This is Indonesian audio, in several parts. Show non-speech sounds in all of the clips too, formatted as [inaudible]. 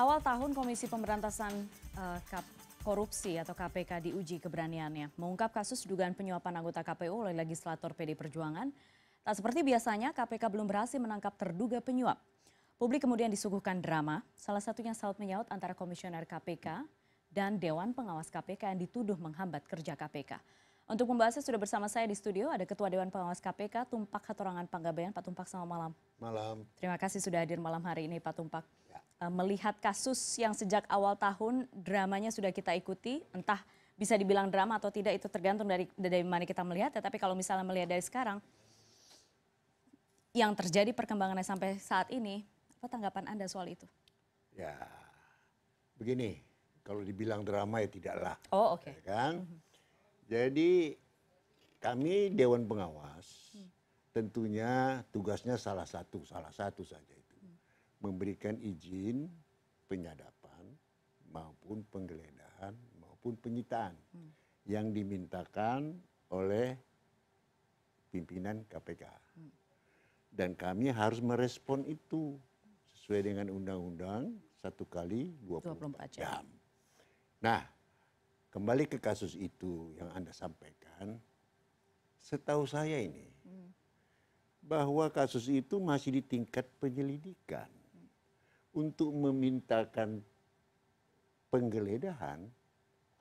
Awal tahun Komisi Pemberantasan uh, Korupsi atau KPK diuji keberaniannya mengungkap kasus dugaan penyuapan anggota KPU oleh legislator PD Perjuangan. Tak seperti biasanya, KPK belum berhasil menangkap terduga penyuap. Publik kemudian disuguhkan drama, salah satunya saut menyaut antara komisioner KPK dan Dewan Pengawas KPK yang dituduh menghambat kerja KPK. Untuk membahasnya sudah bersama saya di studio ada Ketua Dewan Pengawas KPK Tumpak Hatorangan Panggabean. Pak Tumpak, selamat malam. Malam. Terima kasih sudah hadir malam hari ini Pak Tumpak. Eh, melihat kasus yang sejak awal tahun dramanya sudah kita ikuti, entah bisa dibilang drama atau tidak itu tergantung dari dari mana kita melihat. Tetapi kalau misalnya melihat dari sekarang, yang terjadi perkembangannya sampai saat ini, apa tanggapan anda soal itu? Ya, begini, kalau dibilang drama ya tidaklah. Oh oke. Okay. Ya kan, mhm. jadi kami Dewan Pengawas. Hmm. tentunya tugasnya salah satu, salah satu saja memberikan izin penyadapan maupun penggeledahan maupun penyitaan hmm. yang dimintakan oleh pimpinan KPK. Hmm. Dan kami harus merespon itu sesuai dengan undang-undang satu kali 24, 24 jam. jam. Nah, kembali ke kasus itu yang Anda sampaikan, setahu saya ini, hmm. bahwa kasus itu masih di tingkat penyelidikan untuk memintakan penggeledahan,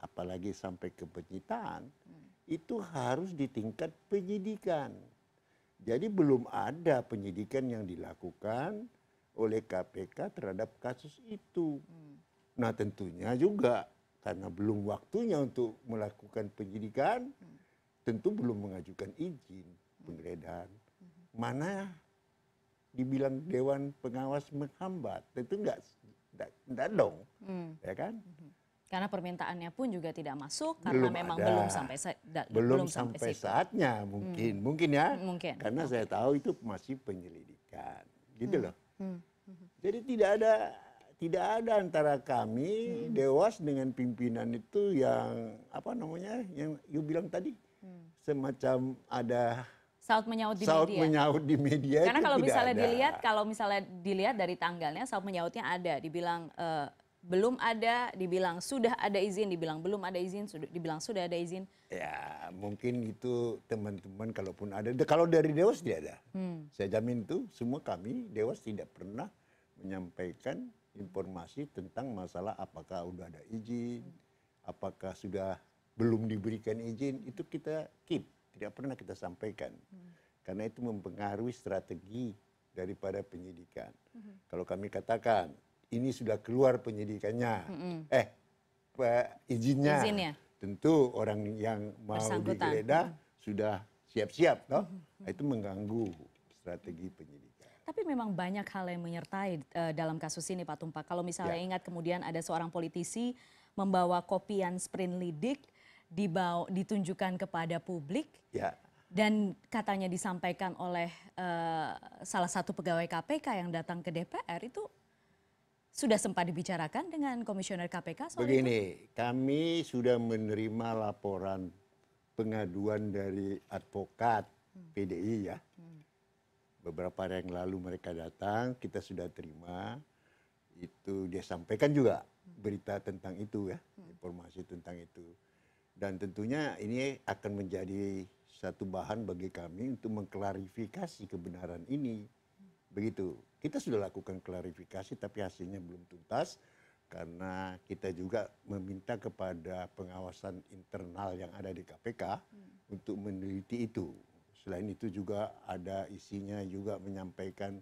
apalagi sampai ke penyitaan, hmm. itu harus di tingkat penyidikan. Jadi belum ada penyidikan yang dilakukan oleh KPK terhadap kasus itu. Hmm. Nah tentunya juga karena belum waktunya untuk melakukan penyidikan, hmm. tentu belum mengajukan izin penggeledahan. Mana dibilang dewan pengawas menghambat itu enggak enggak dong hmm. ya kan hmm. karena permintaannya pun juga tidak masuk karena belum memang ada. belum sampai belum, belum sampai, sampai saatnya mungkin hmm. mungkin ya mungkin karena okay. saya tahu itu masih penyelidikan gitu hmm. loh hmm. jadi tidak ada tidak ada antara kami hmm. dewas dengan pimpinan itu yang apa namanya yang you bilang tadi hmm. semacam ada Saud menyaut di saud media. menyaut di media. Karena kalau misalnya ada. dilihat, kalau misalnya dilihat dari tanggalnya, saud menyautnya ada. Dibilang uh, belum ada, dibilang sudah ada izin, dibilang belum ada izin, sudah, dibilang sudah ada izin. Ya mungkin itu teman-teman kalaupun ada, kalau dari Dewas tidak ada. Hmm. Saya jamin itu semua kami Dewas tidak pernah menyampaikan informasi tentang masalah apakah sudah ada izin, apakah sudah belum diberikan izin, itu kita keep tidak pernah kita sampaikan karena itu mempengaruhi strategi daripada penyidikan. Kalau kami katakan ini sudah keluar penyidikannya, eh izinnya, tentu orang yang mau digeledah sudah siap-siap, toh nah, itu mengganggu strategi penyidikan. Tapi memang banyak hal yang menyertai uh, dalam kasus ini Pak Tumpak. Kalau misalnya ya. ingat kemudian ada seorang politisi membawa kopian sprint lidik dibawa, ditunjukkan kepada publik ya. dan katanya disampaikan oleh uh, salah satu pegawai KPK yang datang ke DPR itu sudah sempat dibicarakan dengan komisioner KPK soal Begini, itu? kami sudah menerima laporan pengaduan dari advokat hmm. PDI ya. Hmm. Beberapa hari yang lalu mereka datang, kita sudah terima. Itu dia sampaikan juga berita tentang itu ya, hmm. informasi tentang itu. Dan tentunya ini akan menjadi satu bahan bagi kami untuk mengklarifikasi kebenaran ini. Begitu. Kita sudah lakukan klarifikasi tapi hasilnya belum tuntas karena kita juga meminta kepada pengawasan internal yang ada di KPK hmm. untuk meneliti itu. Selain itu juga ada isinya juga menyampaikan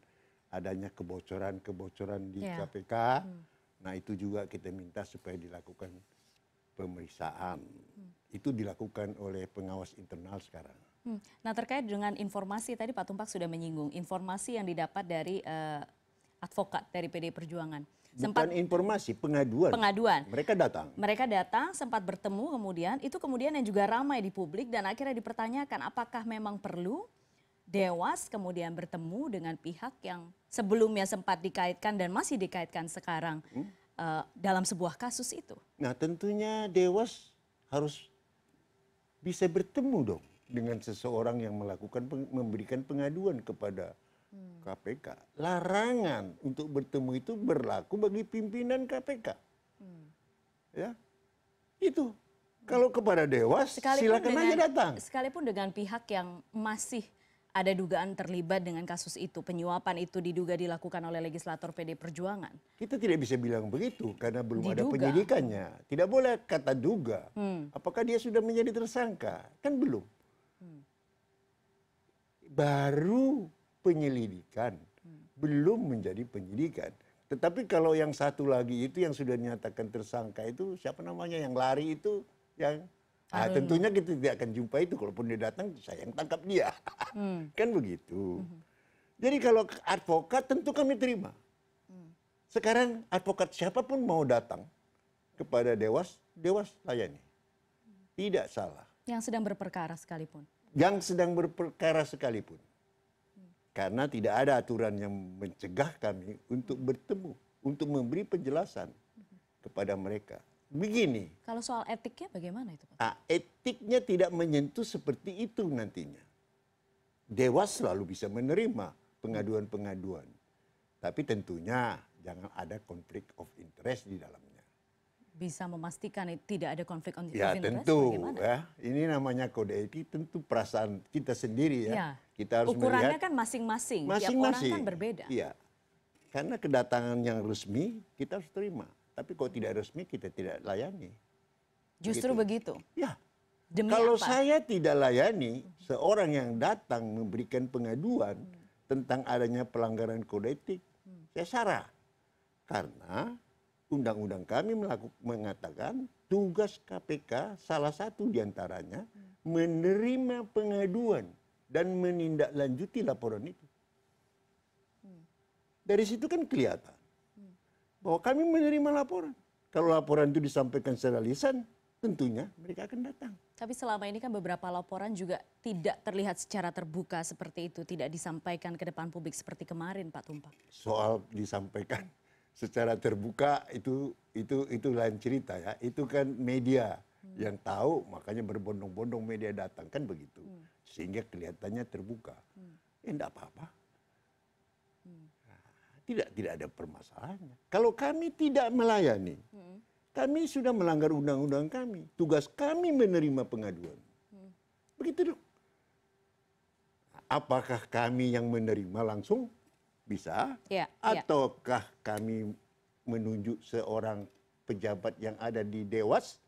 adanya kebocoran-kebocoran di yeah. KPK. Hmm. Nah, itu juga kita minta supaya dilakukan pemeriksaan. Itu dilakukan oleh pengawas internal sekarang. Hmm. Nah terkait dengan informasi tadi Pak Tumpak sudah menyinggung informasi yang didapat dari uh, advokat dari PD Perjuangan. Sempat Bukan informasi, pengaduan. Pengaduan. Mereka datang. Mereka datang, sempat bertemu kemudian, itu kemudian yang juga ramai di publik dan akhirnya dipertanyakan apakah memang perlu Dewas kemudian bertemu dengan pihak yang sebelumnya sempat dikaitkan dan masih dikaitkan sekarang. Hmm? uh, dalam sebuah kasus itu? Nah tentunya Dewas harus bisa bertemu dong dengan seseorang yang melakukan memberikan pengaduan kepada hmm. KPK. Larangan untuk bertemu itu berlaku bagi pimpinan KPK. Hmm. Ya, itu. Kalau kepada Dewas, silakan dengan, aja datang. Sekalipun dengan pihak yang masih ada dugaan terlibat dengan kasus itu, penyuapan itu diduga dilakukan oleh legislator PD Perjuangan. Kita tidak bisa bilang begitu karena belum diduga. ada penyidikannya. Tidak boleh kata duga. Hmm. Apakah dia sudah menjadi tersangka? Kan belum. Hmm. Baru penyelidikan, hmm. belum menjadi penyidikan. Tetapi kalau yang satu lagi itu yang sudah dinyatakan tersangka itu siapa namanya yang lari itu yang Nah, tentunya kita tidak akan jumpa itu. Kalaupun dia datang, saya yang tangkap dia. Hmm. [laughs] kan begitu. Hmm. Jadi kalau advokat tentu kami terima. Hmm. Sekarang advokat siapapun mau datang kepada Dewas, Dewas layani. Tidak salah. Yang sedang berperkara sekalipun? Yang sedang berperkara sekalipun. Hmm. Karena tidak ada aturan yang mencegah kami untuk bertemu, untuk memberi penjelasan hmm. kepada mereka begini. Kalau soal etiknya bagaimana itu? Pak? Nah, etiknya tidak menyentuh seperti itu nantinya. Dewas selalu bisa menerima pengaduan-pengaduan. Tapi tentunya jangan ada konflik of interest di dalamnya. Bisa memastikan tidak ada konflik of ya, interest? Ya tentu. Ya, ini namanya kode etik tentu perasaan kita sendiri ya. ya. Kita harus Ukurannya melihat, kan masing-masing. Tiap orang kan berbeda. Iya. Karena kedatangan yang resmi kita harus terima. Tapi kalau tidak resmi kita tidak layani. Justru begitu. begitu. Ya. Demi kalau apa? saya tidak layani seorang yang datang memberikan pengaduan hmm. tentang adanya pelanggaran kode etik, hmm. saya sarah. Karena undang-undang kami melakukan mengatakan tugas KPK salah satu diantaranya hmm. menerima pengaduan dan menindaklanjuti laporan itu. Hmm. Dari situ kan kelihatan bahwa kami menerima laporan. Kalau laporan itu disampaikan secara lisan, tentunya mereka akan datang. Tapi selama ini kan beberapa laporan juga tidak terlihat secara terbuka seperti itu, tidak disampaikan ke depan publik seperti kemarin, Pak Tumpak. Soal disampaikan secara terbuka itu itu itu lain cerita ya. Itu kan media hmm. yang tahu, makanya berbondong-bondong media datang kan begitu, hmm. sehingga kelihatannya terbuka. Hmm. eh, ya, enggak apa-apa tidak tidak ada permasalahannya. Kalau kami tidak melayani, hmm. kami sudah melanggar undang-undang kami. Tugas kami menerima pengaduan. Hmm. Begitu dong. Apakah kami yang menerima langsung bisa, ya, ya. ataukah ya. kami menunjuk seorang pejabat yang ada di Dewas,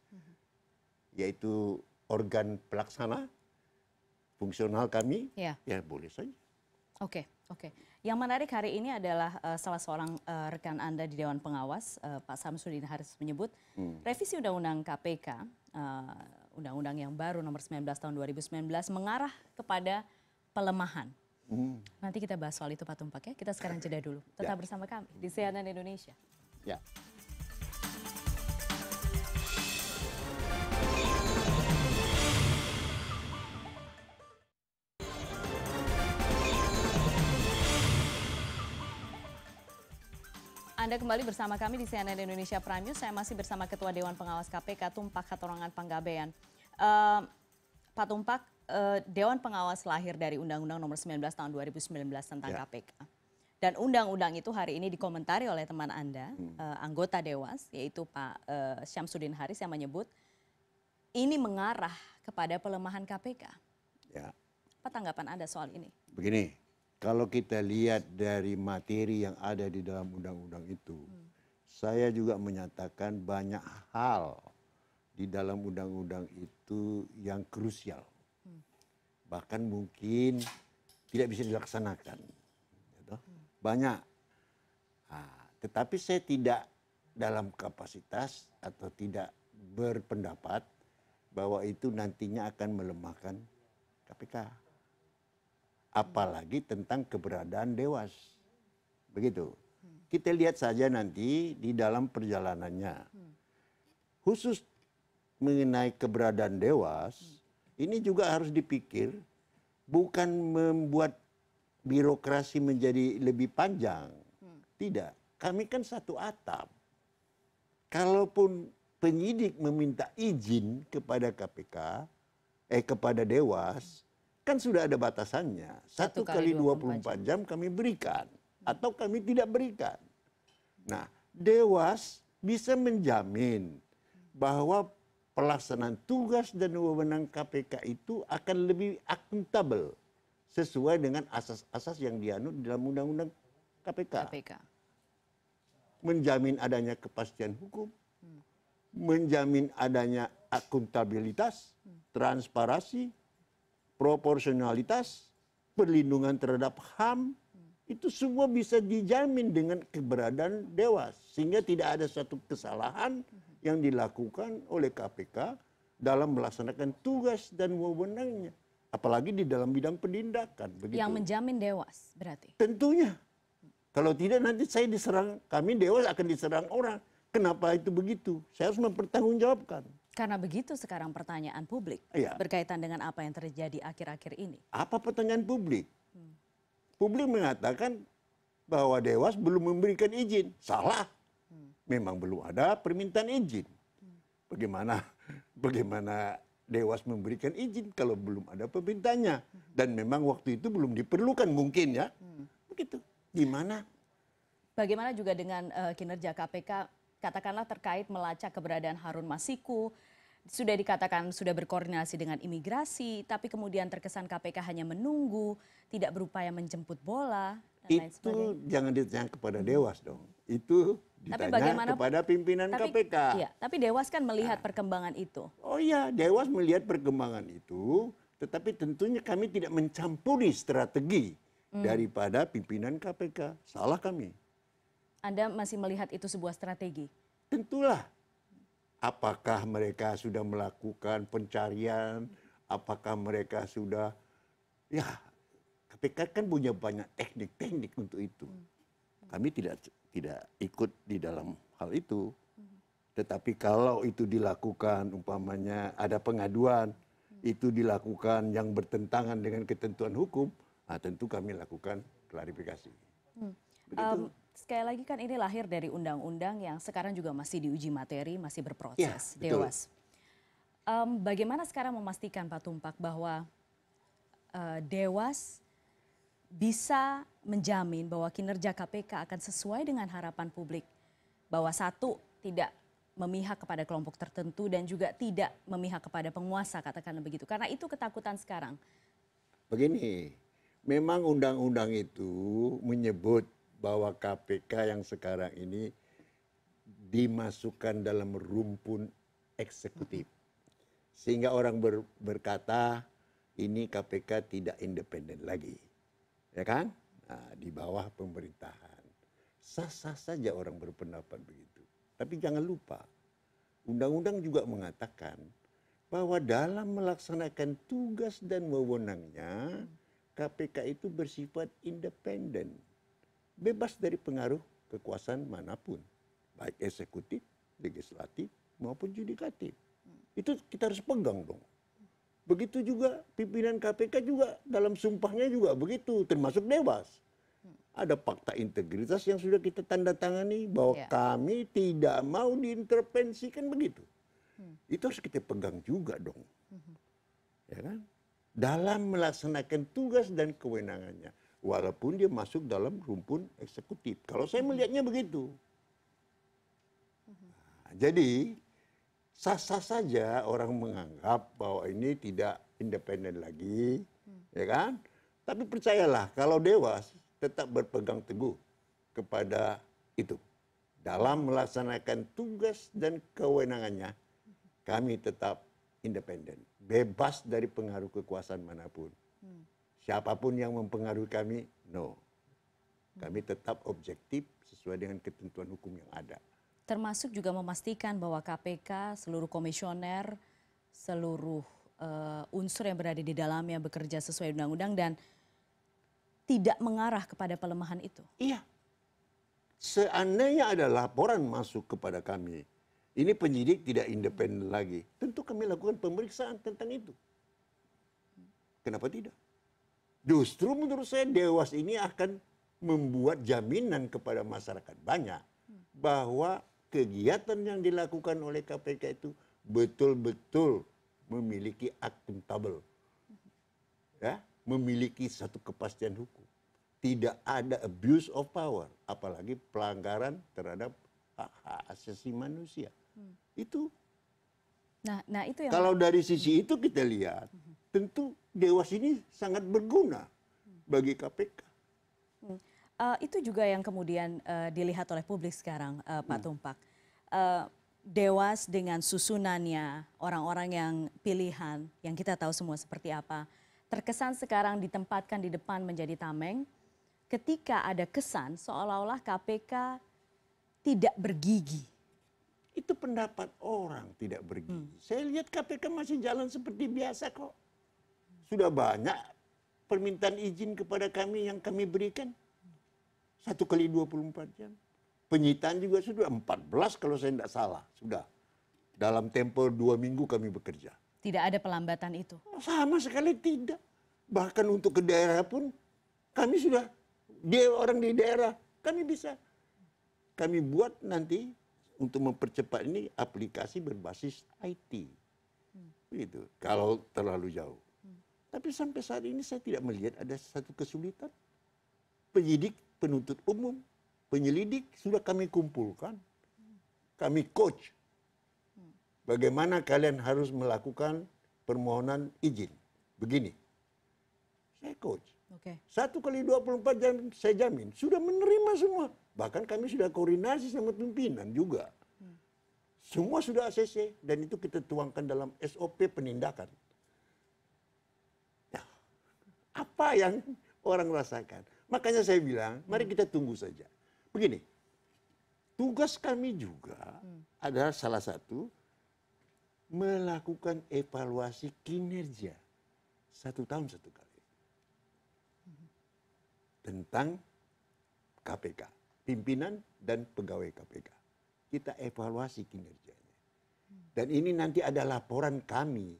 yaitu organ pelaksana fungsional kami, ya, ya boleh saja. Oke, okay, oke. Okay. Yang menarik hari ini adalah uh, salah seorang uh, rekan Anda di Dewan Pengawas, uh, Pak Samsudin Haris menyebut hmm. revisi Undang-Undang KPK, Undang-Undang uh, yang baru nomor 19 tahun 2019 mengarah kepada pelemahan. Hmm. Nanti kita bahas soal itu Pak Tumpak ya. Kita sekarang jeda dulu. Tetap ya. bersama kami di CNN Indonesia. Ya. Anda kembali bersama kami di CNN Indonesia Prime News. Saya masih bersama Ketua Dewan Pengawas KPK Tumpak Hatorangan Panggabean. Uh, Pak Tumpak, uh, Dewan Pengawas lahir dari Undang-Undang Nomor 19 Tahun 2019 tentang ya. KPK. Dan undang-undang itu hari ini dikomentari oleh teman Anda, hmm. uh, anggota Dewas, yaitu Pak uh, Syamsuddin Haris yang menyebut ini mengarah kepada pelemahan KPK. Ya. Apa tanggapan Anda soal ini? Begini, kalau kita lihat dari materi yang ada di dalam undang-undang itu, saya juga menyatakan banyak hal di dalam undang-undang itu yang krusial. Bahkan mungkin tidak bisa dilaksanakan. Gitu. Banyak. Nah, tetapi saya tidak dalam kapasitas atau tidak berpendapat bahwa itu nantinya akan melemahkan KPK apalagi tentang keberadaan dewas. Begitu. Kita lihat saja nanti di dalam perjalanannya. Khusus mengenai keberadaan dewas, ini juga harus dipikir bukan membuat birokrasi menjadi lebih panjang. Tidak. Kami kan satu atap. Kalaupun penyidik meminta izin kepada KPK, eh kepada Dewas, kan sudah ada batasannya. Satu kali 24 jam kami berikan hmm. atau kami tidak berikan. Nah, Dewas bisa menjamin bahwa pelaksanaan tugas dan wewenang KPK itu akan lebih akuntabel sesuai dengan asas-asas yang dianut dalam undang-undang KPK. KPK. Menjamin adanya kepastian hukum, hmm. menjamin adanya akuntabilitas, hmm. transparansi, proporsionalitas perlindungan terhadap ham itu semua bisa dijamin dengan keberadaan dewas sehingga tidak ada satu kesalahan yang dilakukan oleh KPK dalam melaksanakan tugas dan wewenangnya apalagi di dalam bidang penindakan begitu. yang menjamin dewas berarti tentunya kalau tidak nanti saya diserang kami dewas akan diserang orang kenapa itu begitu saya harus mempertanggungjawabkan karena begitu sekarang pertanyaan publik ya. berkaitan dengan apa yang terjadi akhir-akhir ini. Apa pertanyaan publik? Hmm. Publik mengatakan bahwa Dewas belum memberikan izin. Salah. Hmm. Memang belum ada permintaan izin. Hmm. Bagaimana bagaimana Dewas memberikan izin kalau belum ada pemerintahnya hmm. dan memang waktu itu belum diperlukan mungkin ya. Hmm. Begitu. Gimana? Bagaimana juga dengan uh, kinerja KPK katakanlah terkait melacak keberadaan Harun Masiku sudah dikatakan sudah berkoordinasi dengan imigrasi, tapi kemudian terkesan KPK hanya menunggu, tidak berupaya menjemput bola. Dan itu lain jangan ditanya kepada hmm. Dewas dong. Itu ditanya tapi bagaimana, kepada pimpinan tapi, KPK. Iya, tapi Dewas kan melihat nah. perkembangan itu. Oh iya, Dewas melihat perkembangan itu, tetapi tentunya kami tidak mencampuri strategi hmm. daripada pimpinan KPK. Salah kami. Anda masih melihat itu sebuah strategi? Tentulah apakah mereka sudah melakukan pencarian, apakah mereka sudah ya KPK kan punya banyak teknik-teknik untuk itu. Kami tidak tidak ikut di dalam hal itu. Tetapi kalau itu dilakukan umpamanya ada pengaduan, itu dilakukan yang bertentangan dengan ketentuan hukum, nah tentu kami lakukan klarifikasi. Hmm. Begitu. Um, sekali lagi kan ini lahir dari undang-undang yang sekarang juga masih diuji materi, masih berproses, ya, Dewas. Um, bagaimana sekarang memastikan Pak Tumpak bahwa uh, Dewas bisa menjamin bahwa kinerja KPK akan sesuai dengan harapan publik bahwa satu tidak memihak kepada kelompok tertentu dan juga tidak memihak kepada penguasa katakanlah begitu karena itu ketakutan sekarang. Begini, memang undang-undang itu menyebut bahwa kpk yang sekarang ini dimasukkan dalam rumpun eksekutif sehingga orang ber, berkata ini KPK tidak independen lagi ya kan nah, di bawah pemerintahan sah sah saja orang berpendapat begitu tapi jangan lupa undang-undang juga mengatakan bahwa dalam melaksanakan tugas dan wewenangnya KPK itu bersifat independen bebas dari pengaruh kekuasaan manapun, baik eksekutif, legislatif maupun yudikatif. Itu kita harus pegang dong. Begitu juga pimpinan KPK juga dalam sumpahnya juga begitu, termasuk Dewas. Ada fakta integritas yang sudah kita tanda tangani bahwa ya. kami tidak mau diintervensi kan begitu. Hmm. Itu harus kita pegang juga dong. Hmm. Ya kan? Dalam melaksanakan tugas dan kewenangannya walaupun dia masuk dalam rumpun eksekutif. Kalau saya melihatnya begitu. Nah, jadi sah-sah saja orang menganggap bahwa ini tidak independen lagi, ya kan? Tapi percayalah kalau dewas tetap berpegang teguh kepada itu. Dalam melaksanakan tugas dan kewenangannya, kami tetap independen, bebas dari pengaruh kekuasaan manapun. Hmm siapapun yang mempengaruhi kami, no. Kami tetap objektif sesuai dengan ketentuan hukum yang ada. Termasuk juga memastikan bahwa KPK, seluruh komisioner, seluruh uh, unsur yang berada di dalamnya bekerja sesuai undang-undang dan tidak mengarah kepada pelemahan itu. Iya. Seandainya ada laporan masuk kepada kami, ini penyidik tidak independen lagi. Tentu kami lakukan pemeriksaan tentang itu. Kenapa tidak? Justru menurut saya Dewas ini akan membuat jaminan kepada masyarakat banyak bahwa kegiatan yang dilakukan oleh KPK itu betul-betul memiliki akuntabel. Ya, memiliki satu kepastian hukum. Tidak ada abuse of power, apalagi pelanggaran terhadap hak, -hak asasi manusia. Hmm. Itu. Nah, nah itu yang Kalau dari sisi itu kita lihat hmm tentu dewas ini sangat berguna bagi kpk hmm. eh, itu juga yang kemudian eh, dilihat oleh publik sekarang eh, pak hmm. tumpak dewas dengan susunannya orang-orang yang pilihan yang kita tahu semua seperti apa terkesan sekarang ditempatkan di depan menjadi tameng ketika ada kesan seolah-olah KPK tidak bergigi. Itu pendapat orang tidak bergigi. Hmm. Saya lihat KPK masih jalan seperti biasa kok sudah banyak permintaan izin kepada kami yang kami berikan. Satu kali 24 jam. Penyitaan juga sudah 14 kalau saya tidak salah. Sudah. Dalam tempo dua minggu kami bekerja. Tidak ada pelambatan itu? Sama sekali tidak. Bahkan untuk ke daerah pun kami sudah, dia orang di daerah, kami bisa. Kami buat nanti untuk mempercepat ini aplikasi berbasis IT. Begitu. Hmm. Kalau terlalu jauh. Tapi sampai saat ini saya tidak melihat ada satu kesulitan. Penyidik, penuntut umum, penyelidik sudah kami kumpulkan. Kami coach. Bagaimana kalian harus melakukan permohonan izin. Begini. Saya coach. Okay. Satu kali 24 jam saya jamin. Sudah menerima semua. Bahkan kami sudah koordinasi sama pimpinan juga. Hmm. Semua sudah ACC dan itu kita tuangkan dalam SOP penindakan. apa yang orang rasakan. Makanya saya bilang, mari hmm. kita tunggu saja. Begini, tugas kami juga hmm. adalah salah satu melakukan evaluasi kinerja satu tahun satu kali hmm. tentang KPK, pimpinan dan pegawai KPK. Kita evaluasi kinerjanya. Dan ini nanti ada laporan kami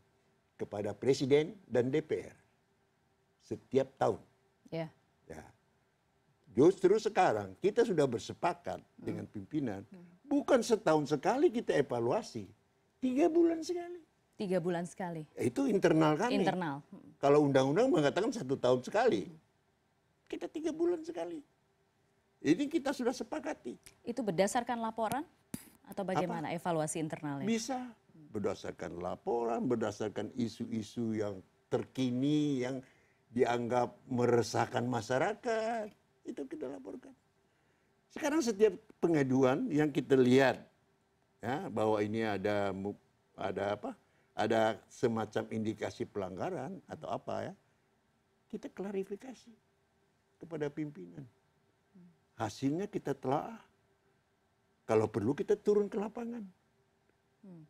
kepada Presiden dan DPR setiap tahun. Yeah. Ya. Justru sekarang kita sudah bersepakat hmm. dengan pimpinan, hmm. bukan setahun sekali kita evaluasi, tiga bulan sekali. Tiga bulan sekali. Eh, itu internal kami. Internal. Kalau undang-undang mengatakan satu tahun sekali, hmm. kita tiga bulan sekali. Ini kita sudah sepakati. Itu berdasarkan laporan atau bagaimana Apa? evaluasi internalnya? Bisa berdasarkan laporan, berdasarkan isu-isu yang terkini yang dianggap meresahkan masyarakat, itu kita laporkan. Sekarang setiap pengaduan yang kita lihat ya bahwa ini ada ada apa? Ada semacam indikasi pelanggaran atau apa ya? Kita klarifikasi kepada pimpinan. Hasilnya kita telah kalau perlu kita turun ke lapangan. Hmm.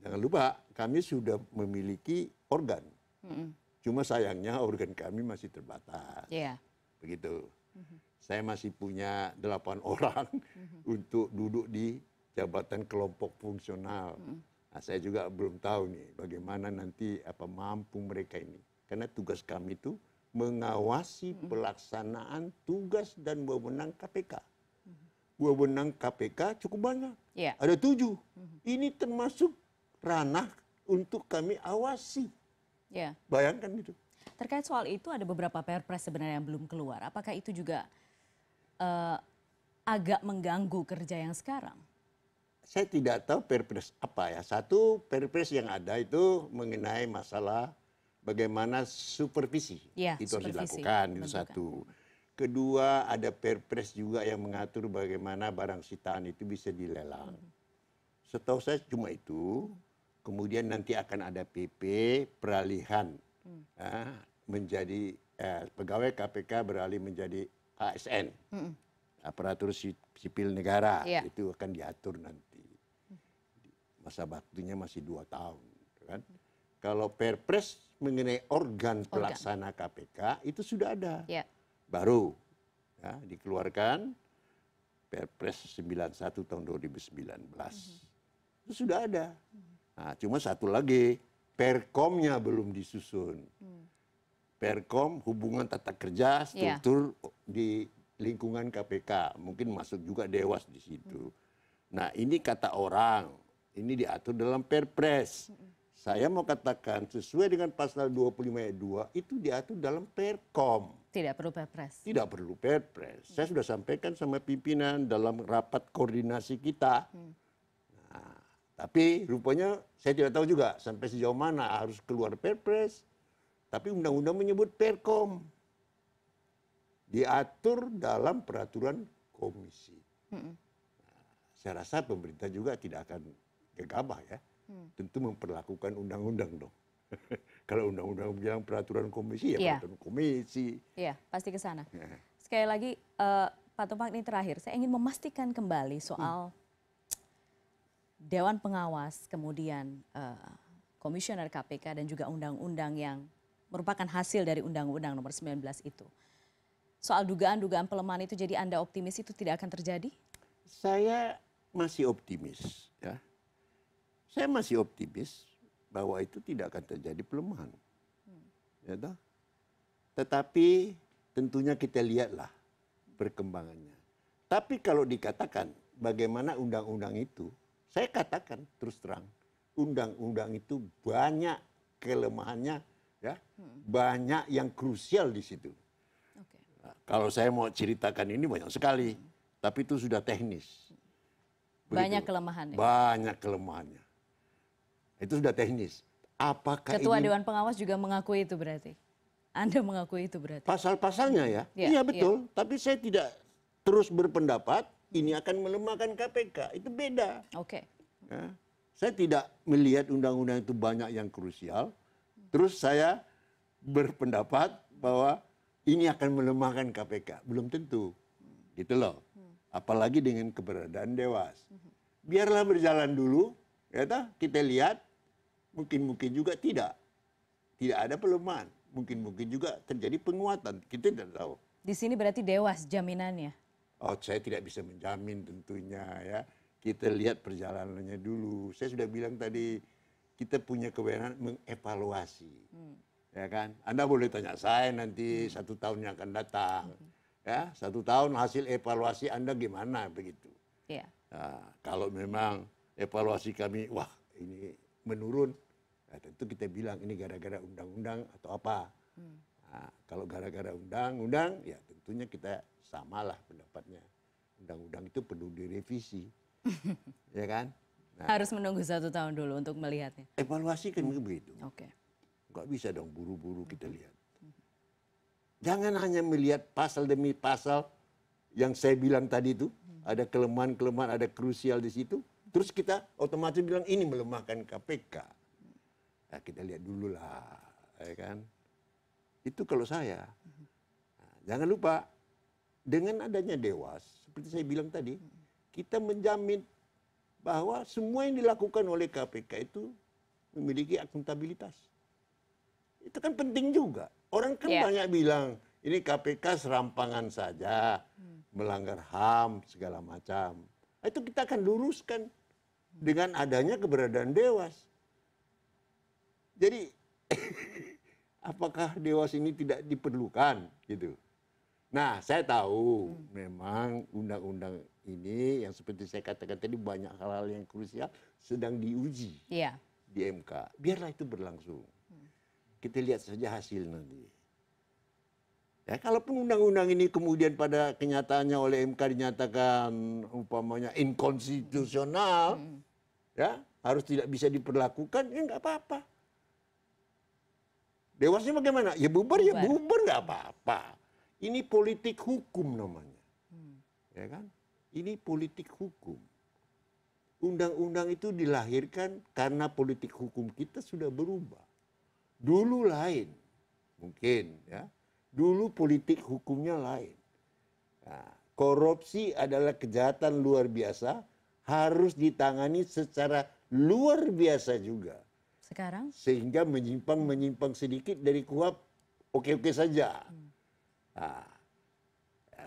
Jangan lupa kami sudah memiliki organ. Hmm Cuma sayangnya organ kami masih terbatas. Yeah. Begitu. Saya masih punya delapan [laughs] orang untuk duduk di jabatan kelompok fungsional. Nah, saya juga belum tahu nih bagaimana nanti apa mampu mereka ini. Karena tugas kami itu mengawasi pelaksanaan tugas dan wewenang KPK. Wewenang KPK cukup banyak. Yeah. Ada tujuh. Ini termasuk ranah untuk kami awasi. Ya. bayangkan itu. terkait soal itu ada beberapa perpres sebenarnya yang belum keluar apakah itu juga uh, agak mengganggu kerja yang sekarang saya tidak tahu perpres apa ya satu perpres yang ada itu mengenai masalah bagaimana supervisi ya, itu supervisi. harus dilakukan itu satu kedua ada perpres juga yang mengatur bagaimana barang sitaan itu bisa dilelang hmm. setahu saya cuma itu kemudian nanti akan ada pp peralihan hmm. ah, menjadi eh, pegawai kpk beralih menjadi asn hmm. aparatur sipil negara iya. itu akan diatur nanti hmm. masa waktunya masih dua tahun gitu kan kalau perpres mengenai organ pelaksana KPK itu sudah ada yeah. baru ya, dikeluarkan Perpres 91 tahun 2019 -hmm. itu sudah ada -hmm. Nah, cuma satu lagi, perkomnya belum disusun. Hmm. Perkom hubungan tata kerja iya. struktur yeah. di lingkungan KPK, mungkin masuk juga dewas di situ. Hmm. Nah, ini kata orang, ini diatur dalam Perpres. Hmm. Saya mau katakan sesuai dengan pasal 25 ayat 2 itu diatur dalam Perkom. Tidak perlu Perpres. Tidak perlu Perpres. Saya sudah sampaikan sama pimpinan dalam rapat koordinasi kita. Hmm tapi rupanya saya tidak tahu juga sampai sejauh mana harus keluar perpres tapi undang-undang menyebut perkom diatur dalam peraturan komisi hmm. nah, saya rasa pemerintah juga tidak akan gegabah ya hmm. tentu memperlakukan undang-undang dong [laughs] kalau undang-undang bilang peraturan komisi ya, ya. peraturan komisi Iya pasti ke sana nah. sekali lagi uh, Pak Tumpak ini terakhir saya ingin memastikan kembali soal hmm Dewan Pengawas, kemudian uh, Komisioner KPK dan juga undang-undang yang merupakan hasil dari Undang-Undang Nomor 19 itu. Soal dugaan-dugaan pelemahan itu, jadi Anda optimis itu tidak akan terjadi? Saya masih optimis, ya. Saya masih optimis bahwa itu tidak akan terjadi pelemahan, hmm. ya toh? Tetapi tentunya kita lihatlah perkembangannya. Tapi kalau dikatakan bagaimana undang-undang itu saya katakan terus terang undang-undang itu banyak kelemahannya ya hmm. banyak yang krusial di situ okay. nah, kalau saya mau ceritakan ini banyak sekali hmm. tapi itu sudah teknis hmm. Begitu. banyak kelemahannya banyak kelemahannya itu sudah teknis apakah ketua ini... dewan pengawas juga mengakui itu berarti anda mengakui itu berarti pasal-pasalnya ya iya ya, betul ya. tapi saya tidak terus berpendapat ini akan melemahkan KPK itu beda. Oke. Okay. Ya. saya tidak melihat undang-undang itu banyak yang krusial. Terus saya berpendapat bahwa ini akan melemahkan KPK, belum tentu, gitu loh. Apalagi dengan keberadaan Dewas. Biarlah berjalan dulu, ya tak? kita lihat. Mungkin mungkin juga tidak, tidak ada pelemahan. Mungkin mungkin juga terjadi penguatan. Kita tidak tahu. Di sini berarti Dewas jaminannya oh saya tidak bisa menjamin tentunya ya kita lihat perjalanannya dulu saya sudah bilang tadi kita punya kewenangan mengevaluasi ya kan anda boleh tanya saya nanti satu tahun yang akan datang ya satu tahun hasil evaluasi anda gimana begitu yeah. nah, kalau memang evaluasi kami wah ini menurun nah, tentu kita bilang ini gara-gara undang-undang atau apa hmm. nah, kalau gara-gara undang-undang ya tentunya kita samalah pendapatnya. Undang-undang itu perlu direvisi. [laughs] ya kan? Nah, Harus menunggu satu tahun dulu untuk melihatnya. Evaluasi kan hmm. begitu. Oke. Okay. Nggak bisa dong buru-buru kita lihat. Jangan hanya melihat pasal demi pasal yang saya bilang tadi itu. Ada kelemahan-kelemahan, ada krusial di situ. Terus kita otomatis bilang ini melemahkan KPK. Nah, kita lihat dulu lah, ya kan? Itu kalau saya jangan lupa dengan adanya dewas seperti saya bilang tadi kita menjamin bahwa semua yang dilakukan oleh KPK itu memiliki akuntabilitas itu kan penting juga orang kan yeah. banyak bilang ini KPK serampangan saja hmm. melanggar HAM segala macam itu kita akan luruskan hmm. dengan adanya keberadaan dewas jadi [laughs] apakah dewas ini tidak diperlukan gitu Nah, saya tahu hmm. memang undang-undang ini yang seperti saya katakan tadi banyak hal-hal yang krusial sedang diuji iya. di MK. Biarlah itu berlangsung. Hmm. Kita lihat saja hasil nanti. Ya, kalaupun undang-undang ini kemudian pada kenyataannya oleh MK dinyatakan umpamanya inkonstitusional, hmm. ya harus tidak bisa diperlakukan, ya nggak apa-apa. Dewasnya bagaimana? Ya bubar, ya bubar. ya bubar nggak apa-apa ini politik hukum namanya. Ya kan? Ini politik hukum. Undang-undang itu dilahirkan karena politik hukum kita sudah berubah. Dulu lain, mungkin ya. Dulu politik hukumnya lain. Nah, korupsi adalah kejahatan luar biasa, harus ditangani secara luar biasa juga. Sekarang? Sehingga menyimpang-menyimpang sedikit dari kuap oke-oke saja. Hmm Nah,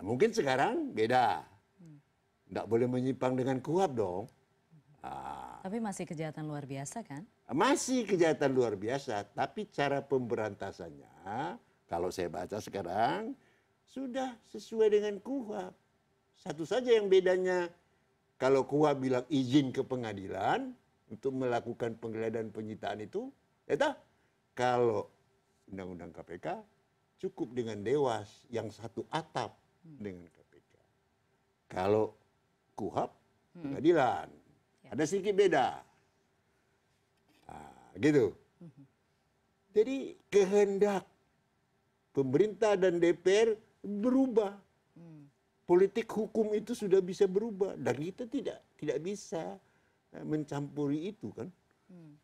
mungkin sekarang beda. Tidak boleh menyimpang dengan kuap dong. Nah, tapi masih kejahatan luar biasa kan? Masih kejahatan luar biasa, tapi cara pemberantasannya kalau saya baca sekarang sudah sesuai dengan kuhab. Satu saja yang bedanya kalau kuhab bilang izin ke pengadilan untuk melakukan penggeledahan penyitaan itu, ya Kalau undang-undang KPK cukup dengan dewas yang satu atap hmm. dengan KPK. Kalau kuhap hmm. pengadilan ya. ada sedikit beda, nah, gitu. Hmm. Jadi kehendak pemerintah dan DPR berubah. Hmm. Politik hukum itu sudah bisa berubah dan kita tidak tidak bisa eh, mencampuri itu kan. Hmm.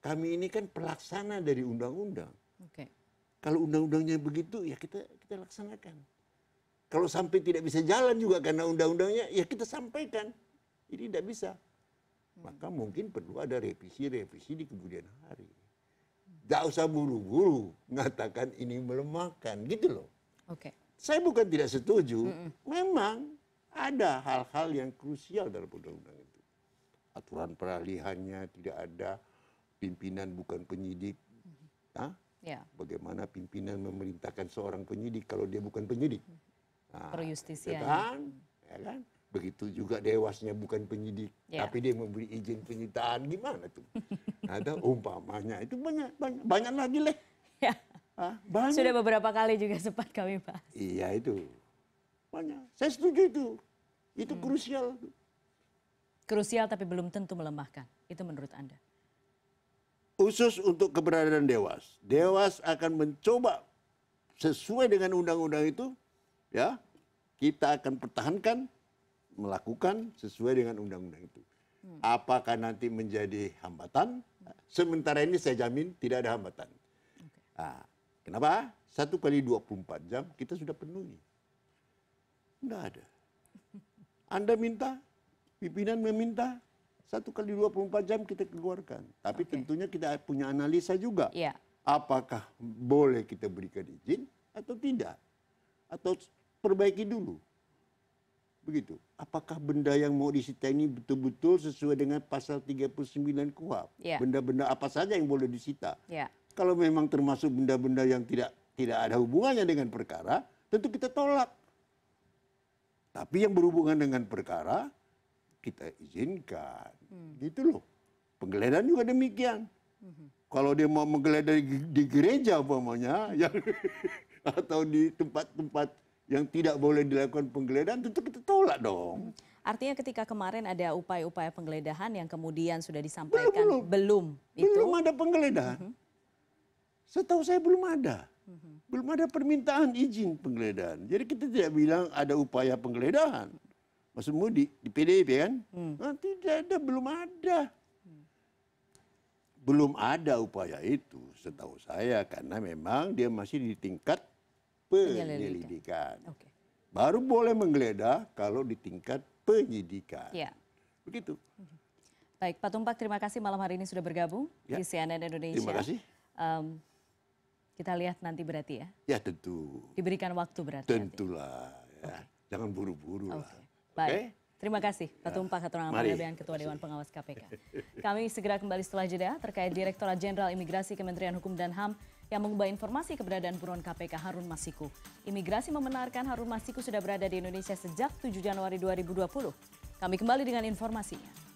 Kami ini kan pelaksana dari undang-undang. Okay kalau undang-undangnya begitu ya kita kita laksanakan. Kalau sampai tidak bisa jalan juga karena undang-undangnya ya kita sampaikan. Ini tidak bisa. Hmm. Maka mungkin perlu ada revisi-revisi di kemudian hari. Tidak usah buru-buru mengatakan ini melemahkan gitu loh. Oke. Okay. Saya bukan tidak setuju. Memang ada hal-hal yang krusial dalam undang-undang itu. Aturan peralihannya tidak ada, pimpinan bukan penyidik. Mm Ya. bagaimana pimpinan memerintahkan seorang penyidik kalau dia bukan penyidik hmm. nah, Pro ya kan? Ya kan? begitu juga dewasnya bukan penyidik yeah. tapi dia memberi izin penyitaan gimana tuh ada nah, umpamanya itu banyak banyak banyak lagi leh [laughs] yeah. Hah, sudah beberapa kali juga sempat kami bahas iya itu banyak saya setuju itu itu hmm. krusial krusial tapi belum tentu melemahkan itu menurut anda khusus untuk keberadaan Dewas. Dewas akan mencoba sesuai dengan undang-undang itu, ya kita akan pertahankan melakukan sesuai dengan undang-undang itu. Hmm. Apakah nanti menjadi hambatan? Sementara ini saya jamin tidak ada hambatan. Nah, kenapa? Satu kali 24 jam kita sudah penuhi. Tidak ada. Anda minta, pimpinan meminta, satu kali 24 jam kita keluarkan. Tapi okay. tentunya kita punya analisa juga. Yeah. Apakah boleh kita berikan izin atau tidak? Atau perbaiki dulu. Begitu. Apakah benda yang mau disita ini betul-betul sesuai dengan pasal 39 KUHP? Yeah. Benda-benda apa saja yang boleh disita? Yeah. Kalau memang termasuk benda-benda yang tidak tidak ada hubungannya dengan perkara, tentu kita tolak. Tapi yang berhubungan dengan perkara, kita izinkan. Hmm. Gitu loh. Penggeledahan juga demikian. Hmm. Kalau dia mau menggeledah di, di gereja umpamanya [laughs] yang atau di tempat-tempat yang tidak boleh dilakukan penggeledahan tentu kita tolak dong. Hmm. Artinya ketika kemarin ada upaya-upaya penggeledahan yang kemudian sudah disampaikan belum belum, belum, itu? belum ada penggeledahan. -hmm. Setahu saya belum ada. Hmm. Belum ada permintaan izin penggeledahan. Jadi kita tidak bilang ada upaya penggeledahan maksud Mudi di PDIP kan? Hmm. Nah, tidak ada, belum ada. Hmm. Belum ada upaya itu setahu saya karena memang dia masih di tingkat penyelidikan. Okay. Baru boleh menggeledah kalau di tingkat penyidikan. Ya. Begitu. Mhm. Baik, Pak Tumpak terima kasih malam hari ini sudah bergabung ya. di CNN Indonesia. Terima kasih. Um, kita lihat nanti berarti ya? Ya tentu. Diberikan waktu berarti. Tentulah. Ya. Okay. Jangan buru-buru okay. lah. Baik. Okay? Terima kasih, Pak Tumpak Haturangan Panggabean Ketua Dewan Pengawas KPK. Kami segera kembali setelah jeda terkait Direktorat Jenderal Imigrasi Kementerian Hukum dan HAM yang mengubah informasi keberadaan buron KPK Harun Masiku. Imigrasi membenarkan Harun Masiku sudah berada di Indonesia sejak 7 Januari 2020. Kami kembali dengan informasinya.